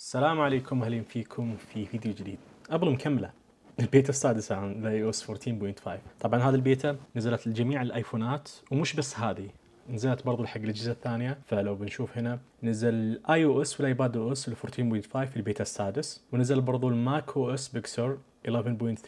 السلام عليكم اهلا فيكم في فيديو جديد ابل مكمله البيتا السادسة عن اي او اس 14.5 طبعا هذا البيتا نزلت لجميع الايفونات ومش بس هذه نزلت برضو حق الاجهزه الثانيه فلو بنشوف هنا نزل الاي او اس والايباد او اس 14.5 البيتا السادس ونزل برضو الماك او اس بيكسر 11.3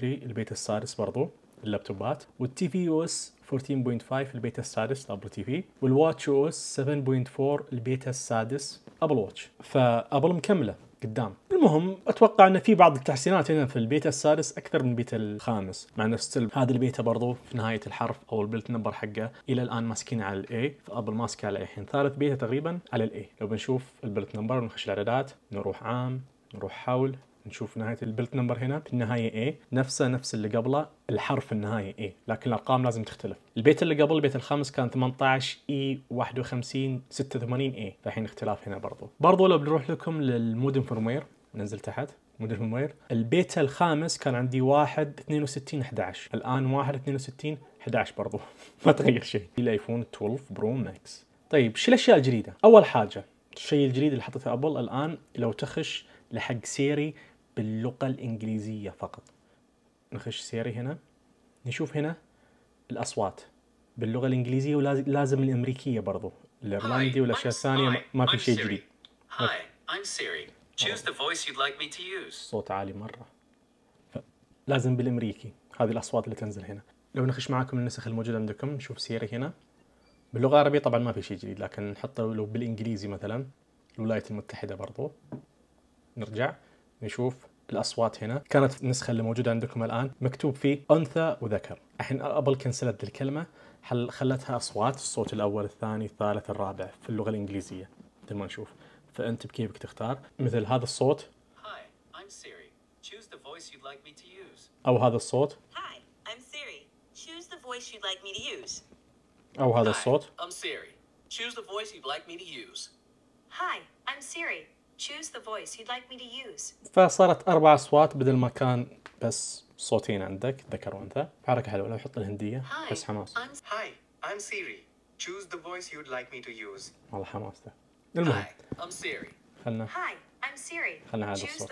البيتا السادس برضو اللابتوبات والتي في او اس 14.5 البيتا السادس لابل تي في والواتش او اس 7.4 البيتا السادس ابل واتش فابل مكمله قدام المهم اتوقع ان في بعض التحسينات هنا في البيتا السادس اكثر من البيتا الخامس مع انه ستيل هذا البيتا برضو في نهايه الحرف او البلت نمبر حقه الى الان ماسكين على الاي فابل ماسكه على الحين ثالث بيتا تقريبا على الاي لو بنشوف البلت نمبر ونخش الاعدادات نروح عام نروح حول نشوف نهاية البلت نمبر هنا النهاية A نفسه نفس اللي قبله الحرف النهاية A لكن الأرقام لازم تختلف البيت اللي قبل البيت الخامس كان 18 E 51 86 A فالحين اختلاف هنا برضو برضو لو بنروح لكم للمود فرموير ننزل تحت مود الممير البيت الخامس كان عندي 1 62 11 الان 1 62 11 برضو ما تغير شيء الايفون 12 برو ماكس طيب شو الاشياء الجديده اول حاجه الشيء الجديد اللي حطته ابل الان لو تخش لحق سيري باللغة الإنجليزية فقط نخش سيري هنا نشوف هنا الأصوات باللغة الإنجليزية ولازم الأمريكية برضو الإيرلندي والأشياء الثانية ما في شيء جديد Choose the voice you'd like me to use. صوت عالي مرة لازم بالأمريكي هذه الأصوات اللي تنزل هنا لو نخش معاكم النسخ الموجودة عندكم نشوف سيري هنا باللغة العربية طبعا ما في شيء جديد لكن نحط لو بالإنجليزي مثلا الولايات المتحدة برضو نرجع نشوف الاصوات هنا كانت النسخه اللي موجوده عندكم الان مكتوب فيه انثى وذكر الحين ابل كنسلت الكلمه حل خلتها اصوات الصوت الاول الثاني الثالث الرابع في اللغه الانجليزيه مثل ما نشوف فانت بكيفك تختار مثل هذا الصوت او هذا الصوت او هذا الصوت Hi, I'm Siri. فصارت اربع اصوات بدل ما كان بس صوتين عندك ذكر وانثى حركه حلوه لو حط الهنديه بس حماس هاي I'm Siri. Choose the voice you'd like me to use. والله حماس ده. المهم. Hi, I'm Siri. خلنا. Hi, خلنا هذا الصوت.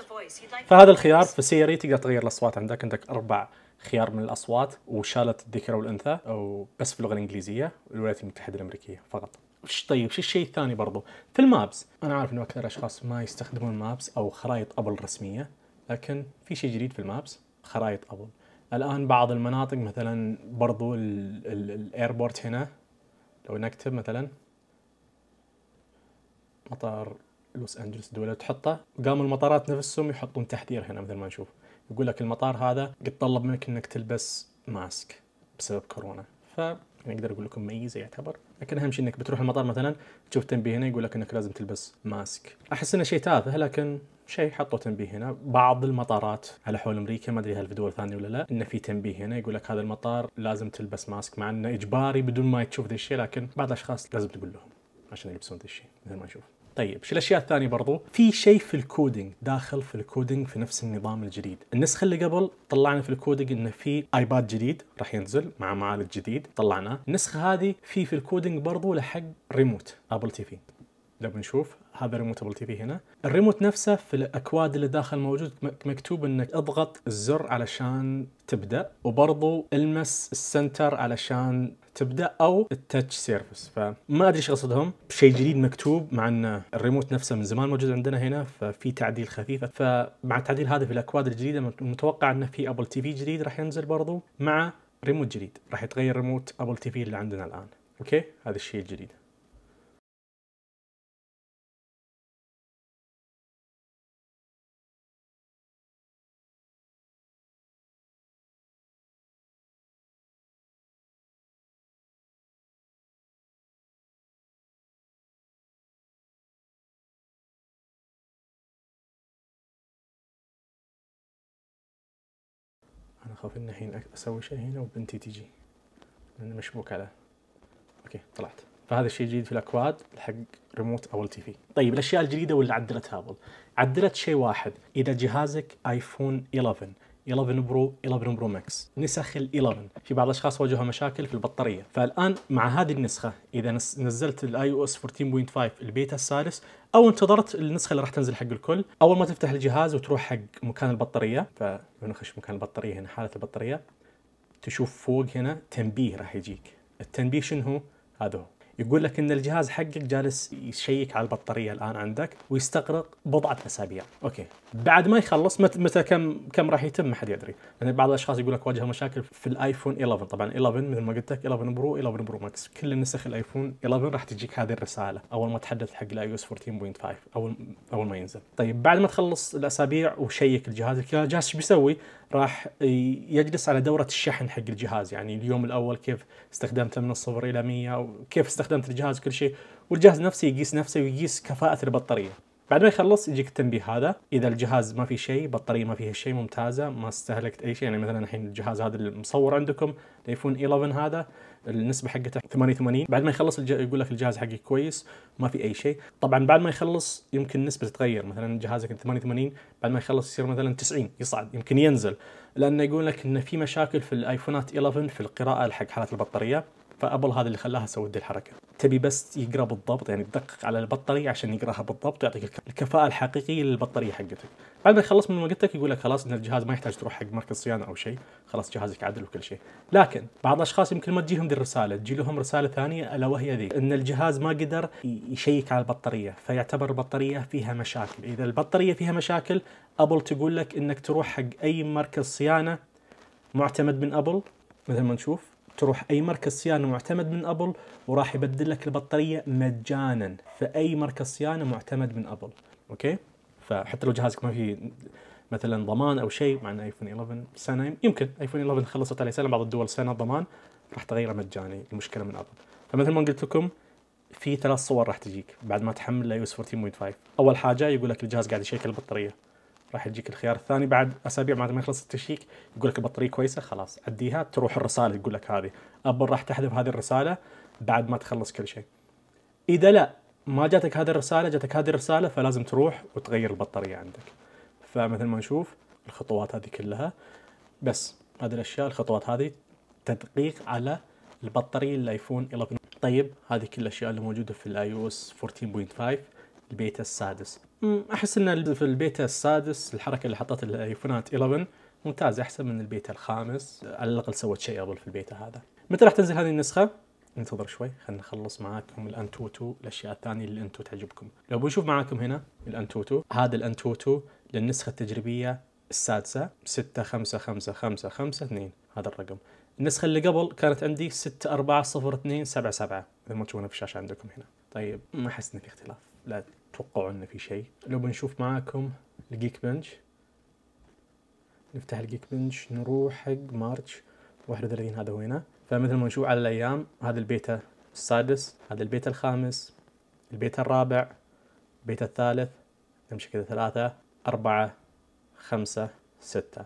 فهذا الخيار في سيري تقدر تغير الاصوات عندك، عندك اربع خيار من الاصوات وشالت الذكر والانثى او بس في اللغه الانجليزيه والولايات المتحده الامريكيه فقط. وش طيب شو الشيء الثاني برضو في المابس انا عارف انه اكثر اشخاص ما يستخدمون مابس او خرائط ابل رسميه لكن في شيء جديد في المابس خرائط ابل الان بعض المناطق مثلا برضو الايربورت هنا لو نكتب مثلا مطار لوس انجلوس دولة تحطه قاموا المطارات نفسهم يحطون تحذير هنا مثل ما نشوف يقول لك المطار هذا يتطلب منك انك تلبس ماسك بسبب كورونا ف يعني اقدر اقول لكم ميزه يعتبر لكن اهم شيء انك بتروح المطار مثلا تشوف تنبيه هنا يقول لك انك لازم تلبس ماسك احس انه شيء تافه لكن شيء حطوا تنبيه هنا بعض المطارات على حول امريكا ما ادري هل في دول ثانيه ولا لا انه في تنبيه هنا يقول لك هذا المطار لازم تلبس ماسك مع انه اجباري بدون ما تشوف ذا الشيء لكن بعض الاشخاص لازم تقول لهم عشان يلبسون ذا الشيء مثل ما نشوف طيب شو الاشياء الثانيه برضو في شيء في الكودينج داخل في الكودينج في نفس النظام الجديد النسخه اللي قبل طلعنا في الكودينج انه في ايباد جديد راح ينزل مع معالج جديد طلعناه النسخه هذه في في الكودينج برضو لحق ريموت ابل تي في لو بنشوف هذا ابل تي في هنا الريموت نفسه في الاكواد اللي داخل موجود مكتوب انك اضغط الزر علشان تبدا وبرضو المس السنتر علشان تبدا او التاتش سيرفيس فما ادري ايش قصدهم شيء جديد مكتوب مع ان الريموت نفسه من زمان موجود عندنا هنا ففي تعديل خفيف فمع التعديل هذا في الاكواد الجديده متوقع انه في ابل تي في جديد راح ينزل برضو مع ريموت جديد راح يتغير ريموت ابل تي في اللي عندنا الان اوكي هذا الشيء الجديد انا خاف ان الحين اسوي شيء هنا وبنتي تجي لان مشبوك على اوكي طلعت فهذا الشيء الجديد في الاكواد حق ريموت او تي في طيب الاشياء الجديده واللي عدلتها ابل عدلت شيء واحد اذا جهازك ايفون 11 11 برو 11 برو ماكس نسخ ال 11 في بعض الاشخاص واجهوا مشاكل في البطاريه فالان مع هذه النسخه اذا نزلت الاي او اس 14.5 البيتا السادس او انتظرت النسخه اللي راح تنزل حق الكل اول ما تفتح الجهاز وتروح حق مكان البطاريه فبنخش مكان البطاريه هنا حاله البطاريه تشوف فوق هنا تنبيه راح يجيك التنبيه شنو هو هذا هو يقول لك ان الجهاز حقك جالس يشيك على البطاريه الان عندك ويستغرق بضعه اسابيع اوكي بعد ما يخلص متى, متى كم كم راح يتم ما حد يدري لان يعني بعض الاشخاص يقول لك واجه مشاكل في الايفون 11 طبعا 11 مثل ما قلت لك 11 برو 11 برو ماكس كل نسخ الايفون 11 راح تجيك هذه الرساله اول ما تحدث حق الاي او اس 14.5 اول اول ما ينزل طيب بعد ما تخلص الاسابيع وشيك الجهاز الجهاز ايش بيسوي راح يجلس على دوره الشحن حق الجهاز يعني اليوم الاول كيف استخدمته من الصفر الى 100 وكيف استخدمته استخدمت الجهاز كل شيء والجهاز نفسه يقيس نفسه ويقيس كفاءة البطارية بعد ما يخلص يجيك التنبيه هذا اذا الجهاز ما فيه شيء بطاريه ما فيها شيء ممتازه ما استهلكت اي شيء يعني مثلا الحين الجهاز هذا المصور عندكم الايفون 11 هذا النسبه حقته 88 بعد ما يخلص الج... يقول لك الجهاز حقك كويس ما في اي شيء طبعا بعد ما يخلص يمكن النسبه تتغير مثلا جهازك 88 بعد ما يخلص يصير مثلا 90 يصعد يمكن ينزل لانه يقول لك ان في مشاكل في الايفونات 11 في القراءه حق حاله البطاريه فابل هذا اللي خلاها تسوي دي الحركه تبي بس يقرا بالضبط يعني تدقق على البطاريه عشان يقراها بالضبط ويعطيك الكفاءه الحقيقيه للبطاريه حقتك بعد ما يخلص من وقتك يقول لك خلاص ان الجهاز ما يحتاج تروح حق مركز صيانه او شيء خلاص جهازك عدل وكل شيء لكن بعض الاشخاص يمكن ما تجيهم ذي الرساله تجي لهم رساله ثانيه الا وهي ذي ان الجهاز ما قدر يشيك على البطاريه فيعتبر البطاريه فيها مشاكل اذا البطاريه فيها مشاكل ابل تقول لك انك تروح حق اي مركز صيانه معتمد من ابل مثل ما نشوف تروح اي مركز صيانه معتمد من ابل وراح يبدل لك البطاريه مجانا في اي مركز صيانه معتمد من ابل اوكي فحتى لو جهازك ما فيه مثلا ضمان او شيء مع ان ايفون 11 سنه يمكن ايفون 11 خلصت عليه سنه بعض الدول سنه ضمان راح تغيره مجاني المشكله من ابل فمثل ما قلت لكم في ثلاث صور راح تجيك بعد ما تحمل اي اس 14.5 اول حاجه يقول لك الجهاز قاعد يشيك البطاريه راح يجيك الخيار الثاني بعد اسابيع بعد ما يخلص التشيك يقول لك البطاريه كويسه خلاص اديها تروح الرساله يقول لك هذه ابل راح تحذف هذه الرساله بعد ما تخلص كل شيء اذا لا ما جاتك هذه الرساله جاتك هذه الرساله فلازم تروح وتغير البطاريه عندك فمثل ما نشوف الخطوات هذه كلها بس هذه الاشياء الخطوات هذه تدقيق على البطاريه الايفون 11 طيب هذه كل الاشياء اللي موجوده في الاي او اس 14.5 البيتا السادس احس ان في البيتا السادس الحركه اللي حطت الايفونات 11 ممتاز احسن من البيتا الخامس على الاقل سوت شيء قبل في البيتا هذا متى راح تنزل هذه النسخه ننتظر شوي خلينا نخلص معاكم الانتوتو الاشياء الثانيه اللي انتم تعجبكم لو بنشوف معاكم هنا الانتوتو هذا الانتوتو للنسخه التجريبيه السادسه 6 5 5 5 5 2 هذا الرقم النسخة اللي قبل كانت عندي 6 4 0 2 7 7 زي ما تشوفونها في الشاشة عندكم هنا طيب ما احس ان في اختلاف لا تتوقعوا انه في شيء لو بنشوف معاكم الجيك بنش نفتح الجيك بنش نروح حق مارتش 31 هذا هنا فمثل ما نشوف على الايام هذا البيتا السادس هذا البيتا الخامس البيتا الرابع البيتا الثالث نمشي كذا ثلاثة أربعة خمسة ستة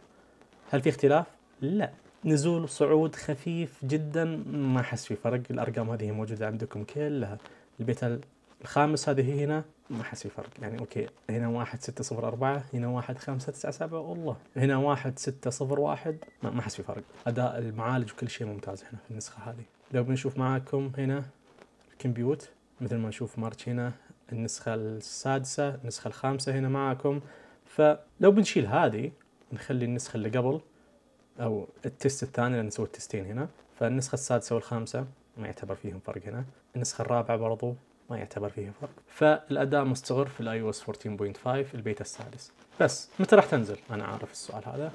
هل في اختلاف؟ لا نزول صعود خفيف جدا ما حس في فرق الأرقام هذه موجودة عندكم كلها البيتا الخامس هذه هنا ما في فرق يعني اوكي هنا واحد ستة صفر أربعة هنا واحد خمسة تسعة سبعة والله هنا واحد ستة صفر واحد ما حس في فرق أداء المعالج وكل شيء ممتاز هنا في النسخة هذه لو بنشوف معاكم هنا الكمبيوت مثل ما نشوف مارتش هنا النسخة السادسة النسخة الخامسة هنا معاكم فلو بنشيل هذه نخلي النسخة اللي قبل أو التست الثاني لأن نسوي التستين هنا فالنسخة السادسة والخامسة ما يعتبر فيهم فرق هنا النسخة الرابعة برضو ما يعتبر فيه فرق فالاداء مستقر في الاي او اس 14.5 البيتا السادس بس متى راح تنزل انا عارف السؤال هذا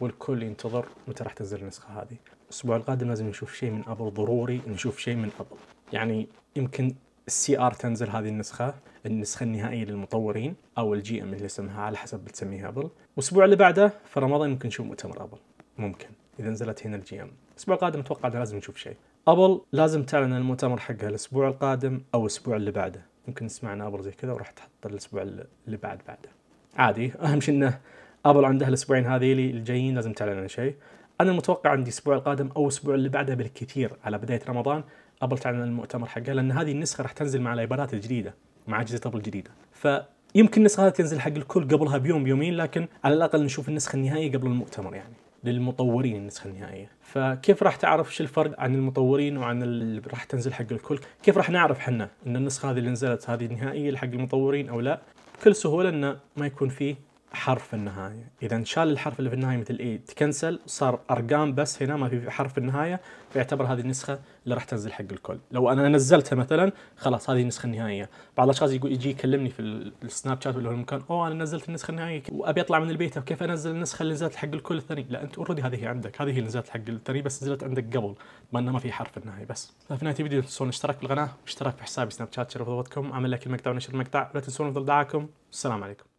والكل ينتظر متى راح تنزل النسخه هذه الاسبوع القادم لازم نشوف شيء من ابل ضروري نشوف شيء من ابل يعني يمكن السي ار تنزل هذه النسخه النسخه النهائيه للمطورين او الجي ام اللي اسمها على حسب بتسميها ابل والاسبوع اللي بعده في رمضان ممكن نشوف مؤتمر ابل ممكن اذا نزلت هنا الجي ام الاسبوع القادم اتوقع لازم نشوف شيء ابل لازم تعلن المؤتمر حقها الاسبوع القادم او الاسبوع اللي بعده ممكن نسمع عن ابل زي كذا وراح تحط الاسبوع اللي بعد بعده عادي اهم شيء انه ابل عندها الاسبوعين اللي الجايين لازم تعلن عن شيء انا متوقع عندي الاسبوع القادم او الاسبوع اللي بعده بالكثير على بدايه رمضان ابل تعلن المؤتمر حقها لان هذه النسخه راح تنزل مع الايبادات الجديده مع اجهزه ابل الجديده فيمكن النسخه هذه تنزل حق الكل قبلها بيوم بيومين لكن على الاقل نشوف النسخه النهائيه قبل المؤتمر يعني للمطورين النسخه النهائيه فكيف راح تعرف شو الفرق عن المطورين وعن اللي راح تنزل حق الكل كيف راح نعرف حنا ان النسخه هذه اللي نزلت هذه النهائيه حق المطورين او لا بكل سهوله انه ما يكون فيه حرف في النهاية إذا شال الحرف اللي في النهاية مثل إي تكنسل صار أرقام بس هنا ما في حرف في النهاية فيعتبر هذه النسخة اللي راح تنزل حق الكل لو أنا نزلتها مثلا خلاص هذه النسخة النهائية بعض الأشخاص يقول يجي يكلمني في السناب شات ولا المكان أوه أنا نزلت النسخة النهائية وأبي أطلع من البيت كيف أنزل النسخة اللي نزلت حق الكل الثاني لا أنت أوريدي هذه هي عندك هذه اللي نزلت حق الثاني بس نزلت عندك قبل ما أنه ما في حرف في النهاية بس ففي نهاية الفيديو لا تنسون الاشتراك بالقناة واشتراك في حسابي سناب شات شرف ضبطكم عمل لك المقطع ونشر المقطع لا تنسون افضل دعاكم السلام عليكم